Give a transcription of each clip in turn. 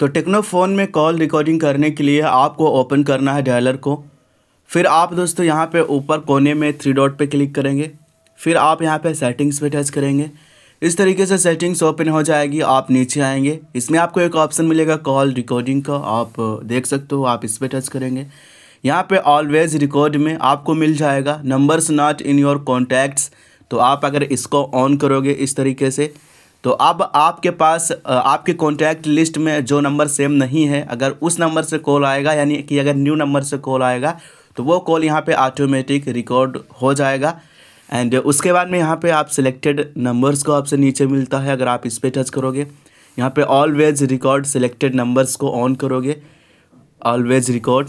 तो टेक्नोफोन में call recording करने के लिए आपको ओपन करना है डायलर को फिर आप दोस्तों यहाँ पे ऊपर कोने में थ्री डॉट पे क्लिक करेंगे फिर आप यहाँ पे सेटिंग्स पे टच करेंगे इस तरीके से सेटिंग्स ओपन हो जाएगी आप नीचे आएंगे इसमें आपको एक ऑप्शन मिलेगा कॉल रिकॉर्डिंग का आप देख सकते हो आप इस पर टच करेंगे यहाँ पे ऑलवेज रिकॉर्ड में आपको मिल जाएगा numbers not in your contacts तो आप अगर इसको ऑन करोगे इस तरीके से तो अब आपके पास आपके कॉन्टैक्ट लिस्ट में जो नंबर सेम नहीं है अगर उस नंबर से कॉल आएगा यानी कि अगर न्यू नंबर से कॉल आएगा तो वो कॉल यहाँ पे ऑटोमेटिक रिकॉर्ड हो जाएगा एंड उसके बाद में यहाँ पे आप सिलेक्टेड नंबर्स को आपसे नीचे मिलता है अगर आप इस पर टच करोगे यहाँ पे ऑलवेज रिकॉर्ड सिलेक्टेड नंबर्स को ऑन करोगे ऑलवेज रिकॉर्ड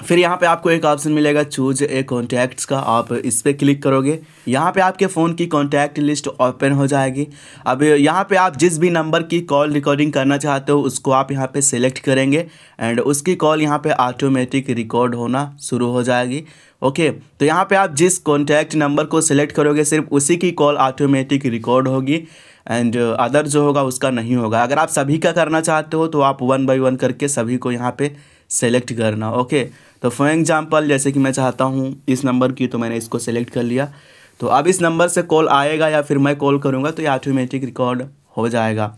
फिर यहाँ पे आपको एक ऑप्शन मिलेगा चूज ए कॉन्टैक्ट्स का आप इस पर क्लिक करोगे यहाँ पे आपके फ़ोन की कॉन्टैक्ट लिस्ट ओपन हो जाएगी अब यहाँ पे आप जिस भी नंबर की कॉल रिकॉर्डिंग करना चाहते हो उसको आप यहाँ पे सेलेक्ट करेंगे एंड उसकी कॉल यहाँ पे ऑटोमेटिक रिकॉर्ड होना शुरू हो जाएगी ओके तो यहाँ पर आप जिस कॉन्टैक्ट नंबर को सिलेक्ट करोगे सिर्फ उसी की कॉल ऑटोमेटिक रिकॉर्ड होगी एंड अदर जो होगा उसका नहीं होगा अगर आप सभी का करना चाहते हो तो आप वन बाई वन करके सभी को यहाँ पर सेलेक्ट करना ओके तो फॉर एग्ज़ाम्पल जैसे कि मैं चाहता हूँ इस नंबर की तो मैंने इसको सेलेक्ट कर लिया तो अब इस नंबर से कॉल आएगा या फिर मैं कॉल करूँगा तो ये ऑटोमेटिक रिकॉर्ड हो जाएगा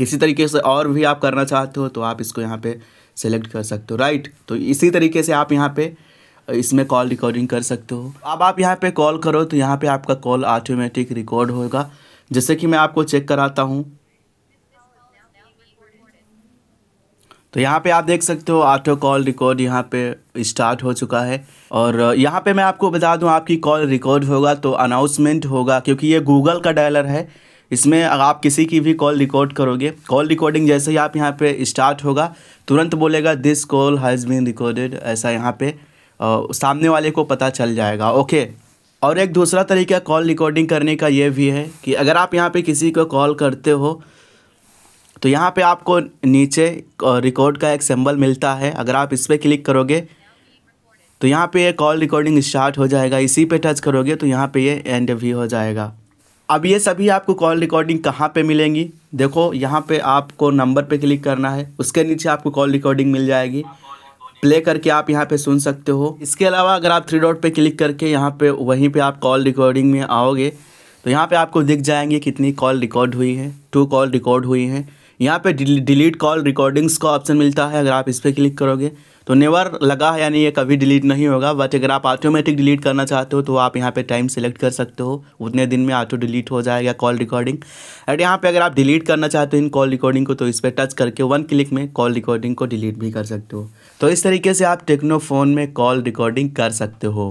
इसी तरीके से और भी आप करना चाहते हो तो आप इसको यहाँ पे सेलेक्ट कर सकते हो राइट तो इसी तरीके से आप यहाँ पे इसमें कॉल रिकॉर्डिंग कर सकते हो अब आप यहाँ पे कॉल करो तो यहाँ पे आपका कॉल ऑटोमेटिक रिकॉर्ड होगा जैसे कि मैं आपको चेक कराता हूँ तो यहाँ पे आप देख सकते हो ऑटो कॉल रिकॉर्ड यहाँ पे स्टार्ट हो चुका है और यहाँ पे मैं आपको बता दूँ आपकी कॉल रिकॉर्ड होगा तो अनाउंसमेंट होगा क्योंकि ये गूगल का डायलर है इसमें अगर आप किसी की भी कॉल रिकॉर्ड करोगे कॉल रिकॉर्डिंग जैसे ही आप यहाँ पे स्टार्ट होगा तुरंत बोलेगा this call has been recorded ऐसा यहाँ पे आ, सामने वाले को पता चल जाएगा ओके और एक दूसरा तरीका कॉल रिकॉर्डिंग करने का ये भी है कि अगर आप यहाँ पे किसी को कॉल करते हो तो यहाँ पे आपको नीचे रिकॉर्ड का एक सिंबल मिलता है अगर आप इस पर क्लिक करोगे तो यहाँ पे ये कॉल रिकॉर्डिंग स्टार्ट हो जाएगा इसी पे टच करोगे तो यहाँ पे ये एंड भी हो जाएगा अब ये सभी आपको कॉल रिकॉर्डिंग कहाँ पे मिलेंगी देखो यहाँ पे आपको नंबर पे क्लिक करना है उसके नीचे आपको कॉल रिकॉर्डिंग मिल जाएगी प्ले करके आप यहाँ पे सुन सकते हो इसके अलावा अगर आप थ्री डॉट पे क्लिक करके यहाँ पे वहीं पे आप कॉल रिकॉर्डिंग में आओगे तो यहाँ पे आपको दिख जाएंगे कितनी कॉल रिकॉर्ड हुई है टू कॉल रिकॉर्ड हुई हैं यहाँ पे डिलीट कॉल रिकॉर्डिंग्स का ऑप्शन मिलता है अगर आप इस पर क्लिक करोगे तो नेवर लगा है यानी ये कभी डिलीट नहीं होगा बट अगर आप ऑटोमेटिक डिलीट करना चाहते हो तो आप यहाँ पे टाइम सेलेक्ट कर सकते हो उतने दिन में ऑटो डिलीट हो जाएगा कॉल रिकॉर्डिंग एंड यहाँ पे अगर आप डिलीट करना चाहते हो इन कॉल रिकॉर्डिंग को तो इस पर टच करके वन क्लिक में कॉल रिकॉर्डिंग को डिलीट भी कर सकते हो तो इस तरीके से आप टेक्नो फ़ोन में कॉल रिकॉर्डिंग कर सकते हो